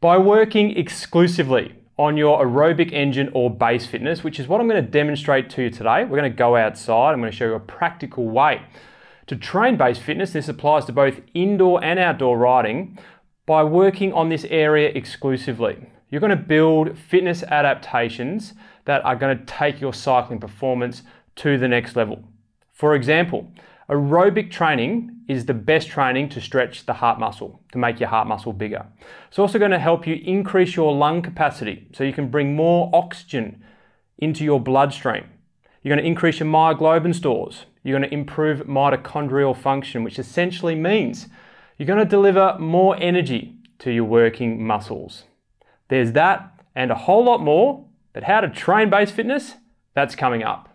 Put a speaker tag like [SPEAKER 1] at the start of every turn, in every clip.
[SPEAKER 1] by working exclusively on your aerobic engine or base fitness, which is what I'm going to demonstrate to you today. We're going to go outside. I'm going to show you a practical way to train base fitness. This applies to both indoor and outdoor riding by working on this area exclusively. You're going to build fitness adaptations that are going to take your cycling performance to the next level. For example, Aerobic training is the best training to stretch the heart muscle, to make your heart muscle bigger. It's also going to help you increase your lung capacity so you can bring more oxygen into your bloodstream. You're going to increase your myoglobin stores. You're going to improve mitochondrial function, which essentially means you're going to deliver more energy to your working muscles. There's that and a whole lot more, but how to train base fitness, that's coming up.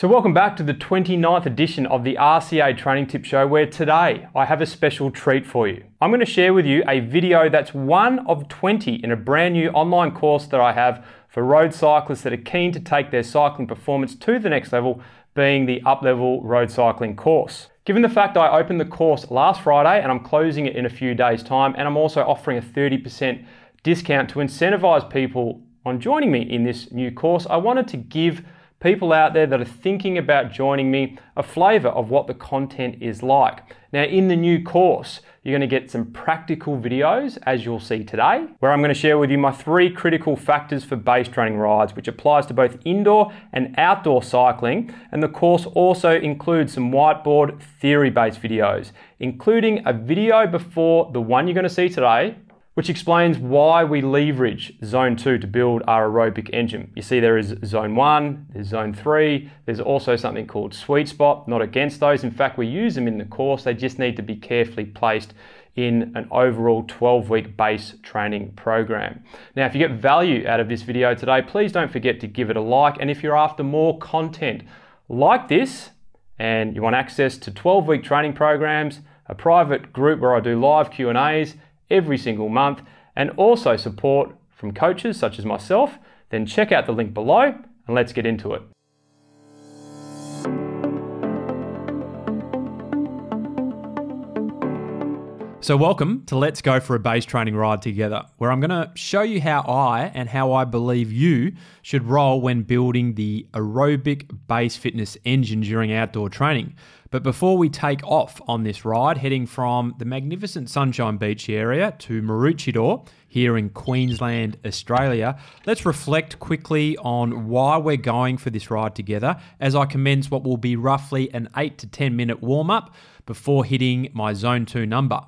[SPEAKER 1] So, welcome back to the 29th edition of the RCA Training Tip Show, where today I have a special treat for you. I'm going to share with you a video that's one of 20 in a brand new online course that I have for road cyclists that are keen to take their cycling performance to the next level, being the Up Level Road Cycling course. Given the fact I opened the course last Friday and I'm closing it in a few days' time, and I'm also offering a 30% discount to incentivize people on joining me in this new course, I wanted to give people out there that are thinking about joining me a flavor of what the content is like. Now, in the new course, you're going to get some practical videos, as you'll see today, where I'm going to share with you my three critical factors for base training rides, which applies to both indoor and outdoor cycling. And the course also includes some whiteboard theory based videos, including a video before the one you're going to see today which explains why we leverage zone two to build our aerobic engine. You see, there is zone one, there's zone three, there's also something called sweet spot, not against those. In fact, we use them in the course, they just need to be carefully placed in an overall 12 week base training program. Now, if you get value out of this video today, please don't forget to give it a like. And if you're after more content like this and you want access to 12 week training programs, a private group where I do live Q&As, every single month and also support from coaches such as myself, then check out the link below and let's get into it. So, welcome to Let's Go for a Base Training Ride Together, where I'm going to show you how I and how I believe you should roll when building the aerobic base fitness engine during outdoor training. But before we take off on this ride, heading from the magnificent Sunshine Beach area to Maroochydore here in Queensland, Australia, let's reflect quickly on why we're going for this ride together as I commence what will be roughly an 8 to 10 minute warm up before hitting my zone 2 number.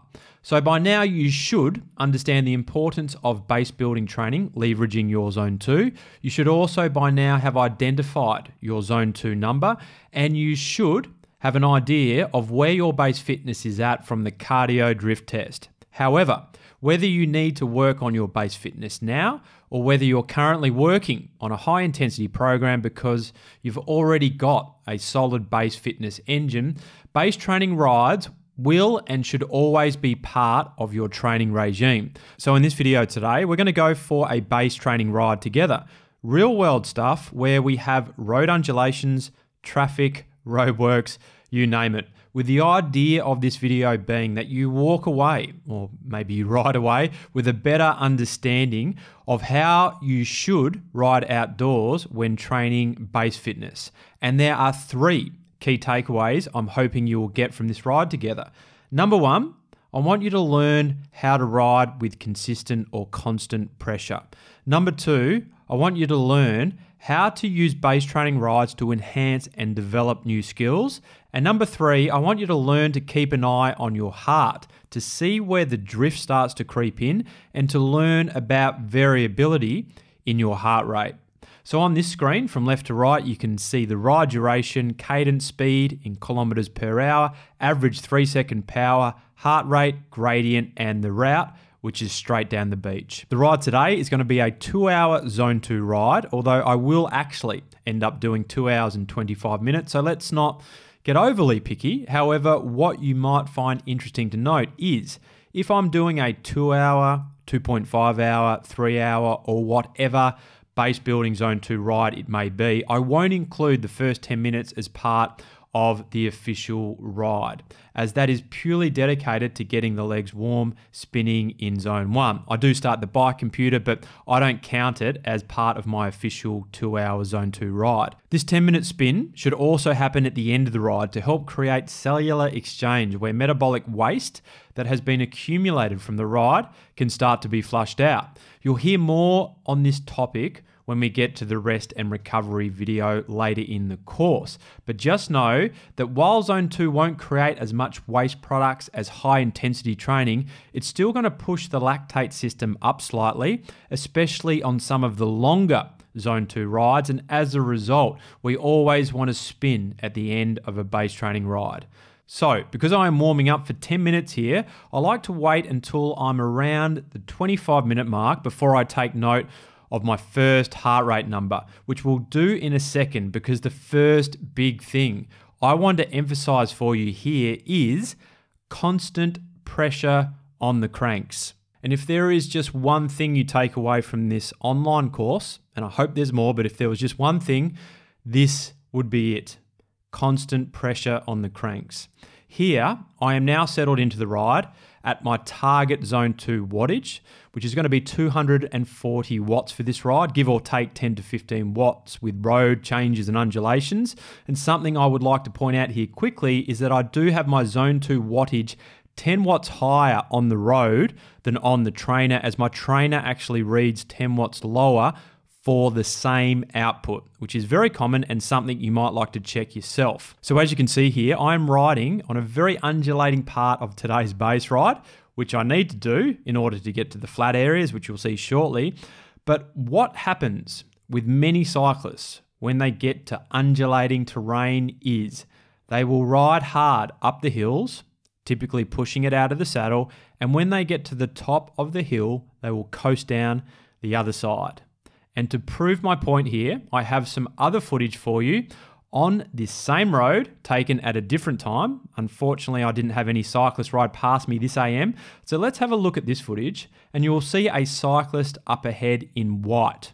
[SPEAKER 1] So by now you should understand the importance of base building training, leveraging your zone two. You should also by now have identified your zone two number and you should have an idea of where your base fitness is at from the cardio drift test. However, whether you need to work on your base fitness now or whether you're currently working on a high intensity program because you've already got a solid base fitness engine, base training rides will and should always be part of your training regime. So, in this video today, we're going to go for a base training ride together. Real world stuff where we have road undulations, traffic, roadworks, you name it. With the idea of this video being that you walk away, or maybe you ride away, with a better understanding of how you should ride outdoors when training base fitness. And there are three key takeaways I'm hoping you will get from this ride together. Number one, I want you to learn how to ride with consistent or constant pressure. Number two, I want you to learn how to use base training rides to enhance and develop new skills. And number three, I want you to learn to keep an eye on your heart to see where the drift starts to creep in and to learn about variability in your heart rate. So on this screen, from left to right, you can see the ride duration, cadence speed in kilometres per hour, average three second power, heart rate, gradient, and the route which is straight down the beach. The ride today is going to be a two hour zone two ride, although I will actually end up doing two hours and 25 minutes. So let's not get overly picky. However, what you might find interesting to note is if I'm doing a two hour, 2.5 hour, three hour, or whatever base building zone two ride it may be, I won't include the first 10 minutes as part of the official ride, as that is purely dedicated to getting the legs warm spinning in zone one. I do start the bike computer, but I don't count it as part of my official two hour zone two ride. This 10 minute spin should also happen at the end of the ride to help create cellular exchange where metabolic waste that has been accumulated from the ride can start to be flushed out. You'll hear more on this topic when we get to the rest and recovery video later in the course. But just know that while Zone 2 won't create as much waste products as high intensity training, it's still going to push the lactate system up slightly, especially on some of the longer zone 2 rides and as a result we always want to spin at the end of a base training ride so, because I am warming up for 10 minutes here, I like to wait until I'm around the 25 minute mark before I take note of my first heart rate number, which we'll do in a second because the first big thing I want to emphasize for you here is constant pressure on the cranks. And if there is just one thing you take away from this online course, and I hope there's more, but if there was just one thing, this would be it constant pressure on the cranks. Here, I am now settled into the ride at my target zone 2 wattage, which is going to be 240 watts for this ride, give or take 10 to 15 watts with road changes and undulations. And something I would like to point out here quickly is that I do have my zone 2 wattage 10 watts higher on the road than on the trainer, as my trainer actually reads 10 watts lower for the same output, which is very common and something you might like to check yourself. So as you can see here, I'm riding on a very undulating part of today's base ride, which I need to do in order to get to the flat areas, which you'll see shortly. But what happens with many cyclists when they get to undulating terrain is they will ride hard up the hills, typically pushing it out of the saddle, and when they get to the top of the hill, they will coast down the other side. And to prove my point here, I have some other footage for you on this same road taken at a different time. Unfortunately, I didn't have any cyclists ride past me this AM. So let's have a look at this footage and you will see a cyclist up ahead in white.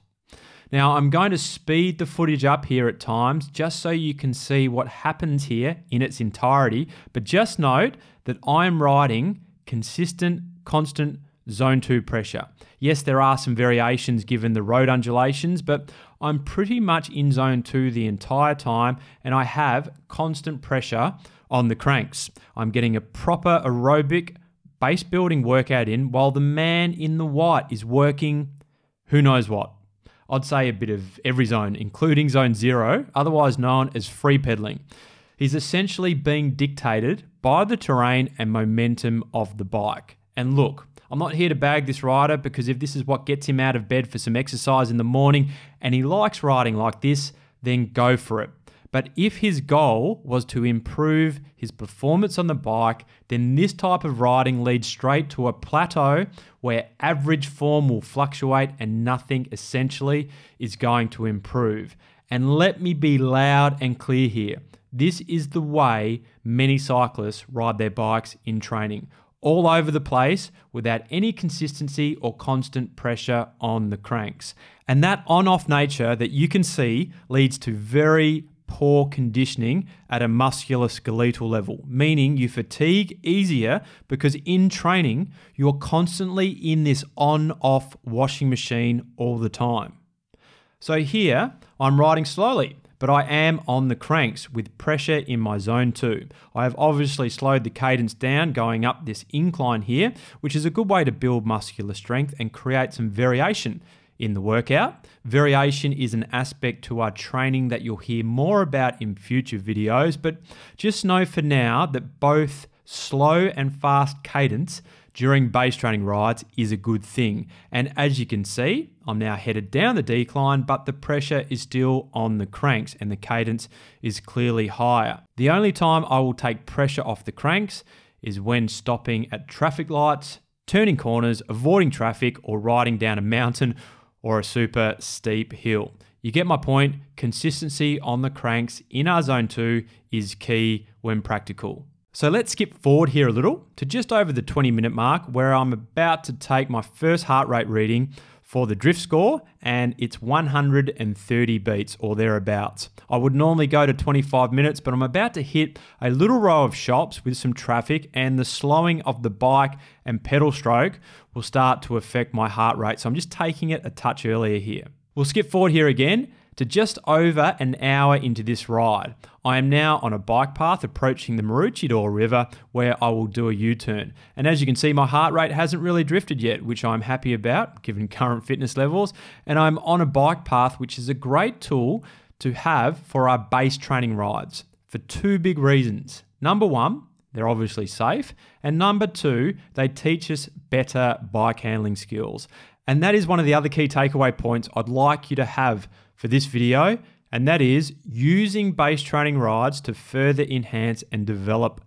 [SPEAKER 1] Now I'm going to speed the footage up here at times just so you can see what happens here in its entirety. But just note that I'm riding consistent, constant zone 2 pressure. Yes, there are some variations given the road undulations, but I'm pretty much in zone 2 the entire time and I have constant pressure on the cranks. I'm getting a proper aerobic base building workout in while the man in the white is working who knows what. I'd say a bit of every zone, including zone 0, otherwise known as free pedaling. He's essentially being dictated by the terrain and momentum of the bike. And look, I'm not here to bag this rider because if this is what gets him out of bed for some exercise in the morning and he likes riding like this, then go for it. But if his goal was to improve his performance on the bike, then this type of riding leads straight to a plateau where average form will fluctuate and nothing essentially is going to improve. And let me be loud and clear here this is the way many cyclists ride their bikes in training all over the place without any consistency or constant pressure on the cranks. And that on off nature that you can see leads to very poor conditioning at a musculoskeletal level, meaning you fatigue easier because in training, you're constantly in this on off washing machine all the time. So here, I'm riding slowly but I am on the cranks with pressure in my zone two. I have obviously slowed the cadence down going up this incline here, which is a good way to build muscular strength and create some variation in the workout. Variation is an aspect to our training that you'll hear more about in future videos, but just know for now that both slow and fast cadence during base training rides is a good thing. And as you can see, I'm now headed down the decline, but the pressure is still on the cranks and the cadence is clearly higher. The only time I will take pressure off the cranks is when stopping at traffic lights, turning corners, avoiding traffic, or riding down a mountain or a super steep hill. You get my point, consistency on the cranks in our zone 2 is key when practical. So let's skip forward here a little to just over the 20 minute mark where I'm about to take my first heart rate reading for the drift score and it's 130 beats or thereabouts. I would normally go to 25 minutes but I'm about to hit a little row of shops with some traffic and the slowing of the bike and pedal stroke will start to affect my heart rate. So I'm just taking it a touch earlier here. We'll skip forward here again to just over an hour into this ride. I am now on a bike path approaching the Maroochydore River where I will do a U turn. And as you can see, my heart rate hasn't really drifted yet, which I'm happy about given current fitness levels. And I'm on a bike path, which is a great tool to have for our base training rides for two big reasons. Number one, they're obviously safe. And number two, they teach us better bike handling skills. And that is one of the other key takeaway points I'd like you to have for this video, and that is using base training rides to further enhance and develop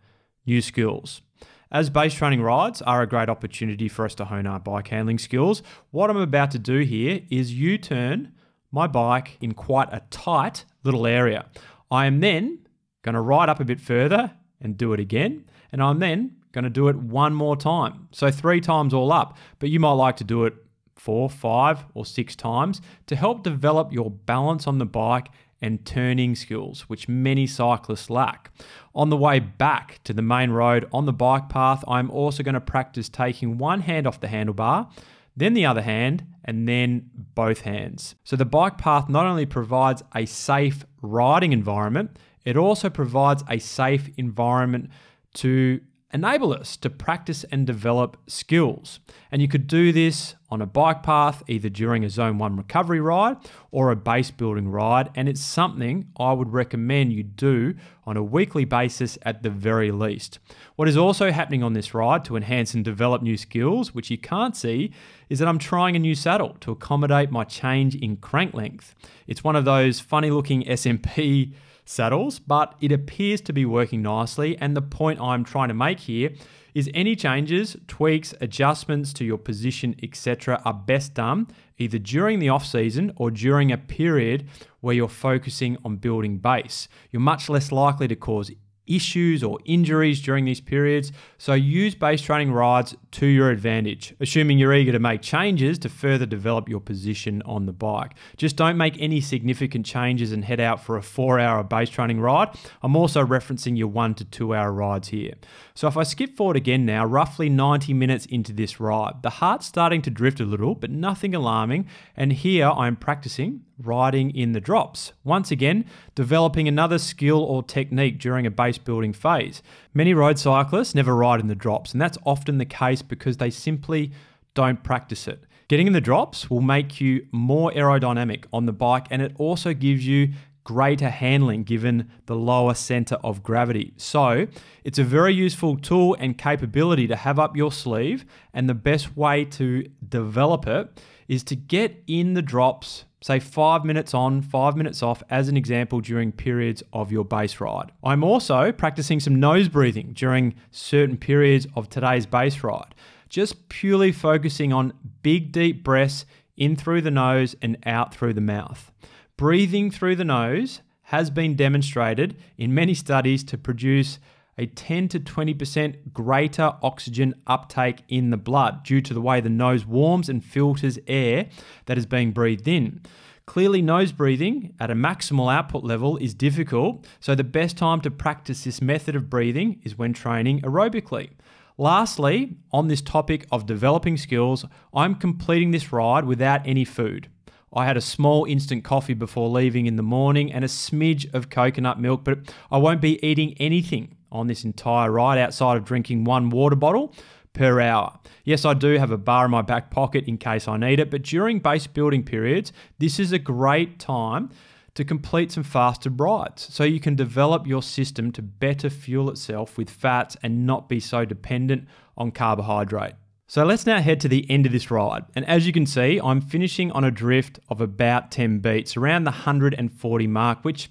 [SPEAKER 1] new skills. As base training rides are a great opportunity for us to hone our bike handling skills, what I'm about to do here is U turn my bike in quite a tight little area. I am then going to ride up a bit further and do it again, and I'm then going to do it one more time. So three times all up, but you might like to do it four, five, or six times to help develop your balance on the bike and turning skills, which many cyclists lack. On the way back to the main road on the bike path, I'm also going to practice taking one hand off the handlebar, then the other hand, and then both hands. So the bike path not only provides a safe riding environment, it also provides a safe environment to enable us to practice and develop skills. And you could do this on a bike path, either during a zone one recovery ride or a base building ride. And it's something I would recommend you do on a weekly basis at the very least. What is also happening on this ride to enhance and develop new skills, which you can't see, is that I'm trying a new saddle to accommodate my change in crank length. It's one of those funny looking SMP saddles, but it appears to be working nicely. And the point I'm trying to make here is any changes, tweaks, adjustments to your position, etc., are best done either during the off season or during a period where you're focusing on building base. You're much less likely to cause issues or injuries during these periods. So use base training rides to your advantage, assuming you're eager to make changes to further develop your position on the bike. Just don't make any significant changes and head out for a four hour base training ride. I'm also referencing your one to two hour rides here. So if I skip forward again now, roughly 90 minutes into this ride, the heart's starting to drift a little, but nothing alarming. And here I'm practicing riding in the drops. Once again, developing another skill or technique during a base building phase. Many road cyclists never ride in the drops, and that's often the case because they simply don't practice it. Getting in the drops will make you more aerodynamic on the bike and it also gives you greater handling given the lower center of gravity. So, it's a very useful tool and capability to have up your sleeve, and the best way to develop it is to get in the drops say five minutes on, five minutes off as an example during periods of your base ride. I'm also practicing some nose breathing during certain periods of today's base ride, just purely focusing on big, deep breaths in through the nose and out through the mouth. Breathing through the nose has been demonstrated in many studies to produce a 10 to 20% greater oxygen uptake in the blood due to the way the nose warms and filters air that is being breathed in. Clearly, nose breathing at a maximal output level is difficult, so the best time to practice this method of breathing is when training aerobically. Lastly, on this topic of developing skills, I'm completing this ride without any food. I had a small instant coffee before leaving in the morning and a smidge of coconut milk, but I won't be eating anything on this entire ride outside of drinking one water bottle per hour. Yes, I do have a bar in my back pocket in case I need it, but during base building periods, this is a great time to complete some faster rides so you can develop your system to better fuel itself with fats and not be so dependent on carbohydrate. So let's now head to the end of this ride. And as you can see, I'm finishing on a drift of about 10 beats, around the 140 mark, which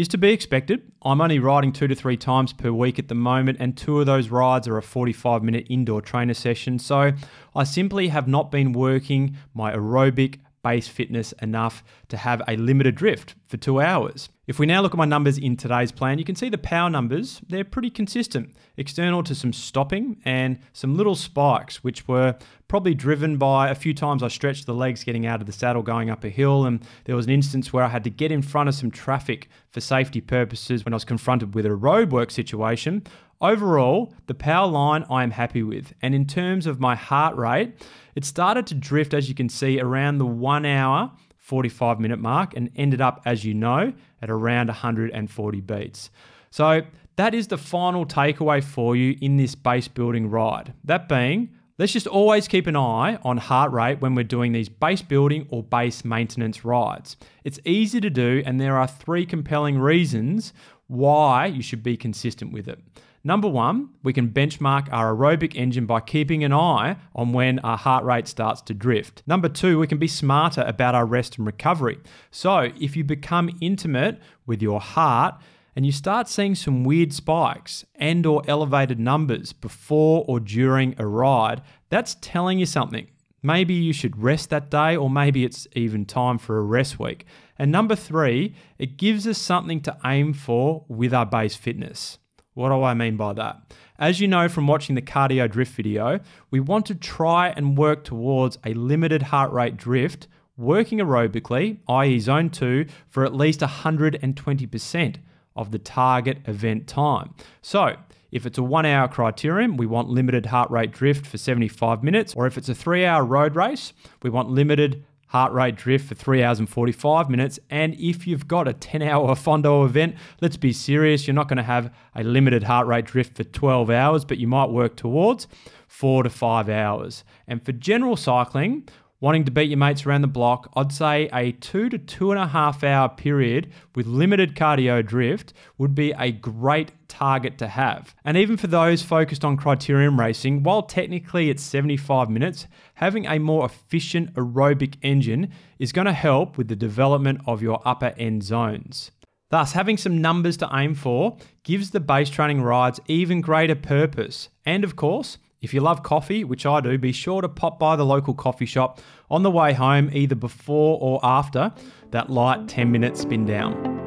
[SPEAKER 1] is to be expected. I'm only riding two to three times per week at the moment, and two of those rides are a 45 minute indoor trainer session. So I simply have not been working my aerobic base fitness enough to have a limited drift for two hours. If we now look at my numbers in today's plan, you can see the power numbers, they're pretty consistent, external to some stopping and some little spikes, which were probably driven by a few times I stretched the legs getting out of the saddle going up a hill. And there was an instance where I had to get in front of some traffic for safety purposes when I was confronted with a roadwork situation. Overall, the power line I am happy with, and in terms of my heart rate, it started to drift as you can see around the 1 hour 45 minute mark and ended up, as you know, at around 140 beats. So that is the final takeaway for you in this base building ride. That being, let's just always keep an eye on heart rate when we're doing these base building or base maintenance rides. It's easy to do, and there are three compelling reasons why you should be consistent with it. Number one, we can benchmark our aerobic engine by keeping an eye on when our heart rate starts to drift. Number two, we can be smarter about our rest and recovery. So if you become intimate with your heart, and you start seeing some weird spikes and or elevated numbers before or during a ride, that's telling you something. Maybe you should rest that day, or maybe it's even time for a rest week. And number three, it gives us something to aim for with our base fitness. What do I mean by that? As you know from watching the cardio drift video, we want to try and work towards a limited heart rate drift working aerobically, i.e., zone 2, for at least 120% of the target event time. So, if it's a one hour criterium, we want limited heart rate drift for 75 minutes, or if it's a three hour road race, we want limited heart rate drift for three hours and 45 minutes. And if you've got a 10 hour Fondo event, let's be serious, you're not going to have a limited heart rate drift for 12 hours, but you might work towards four to five hours. And for general cycling, wanting to beat your mates around the block, I'd say a two to two and a half hour period with limited cardio drift would be a great target to have. And even for those focused on criterium racing, while technically it's 75 minutes, having a more efficient aerobic engine is going to help with the development of your upper end zones. Thus, having some numbers to aim for gives the base training rides even greater purpose. And of course, if you love coffee, which I do, be sure to pop by the local coffee shop on the way home, either before or after that light 10 minute spin down.